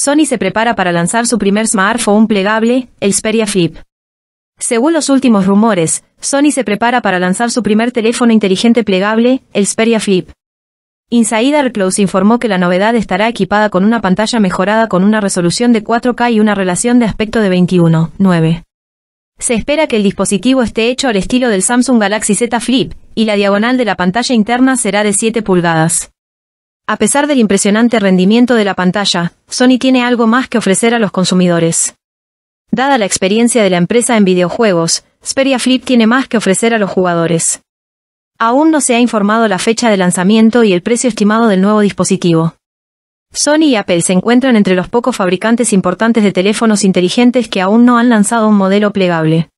Sony se prepara para lanzar su primer smartphone plegable, el Xperia Flip. Según los últimos rumores, Sony se prepara para lanzar su primer teléfono inteligente plegable, el Xperia Flip. Insider Close informó que la novedad estará equipada con una pantalla mejorada con una resolución de 4K y una relación de aspecto de 21.9. Se espera que el dispositivo esté hecho al estilo del Samsung Galaxy Z Flip, y la diagonal de la pantalla interna será de 7 pulgadas. A pesar del impresionante rendimiento de la pantalla, Sony tiene algo más que ofrecer a los consumidores. Dada la experiencia de la empresa en videojuegos, Xperia Flip tiene más que ofrecer a los jugadores. Aún no se ha informado la fecha de lanzamiento y el precio estimado del nuevo dispositivo. Sony y Apple se encuentran entre los pocos fabricantes importantes de teléfonos inteligentes que aún no han lanzado un modelo plegable.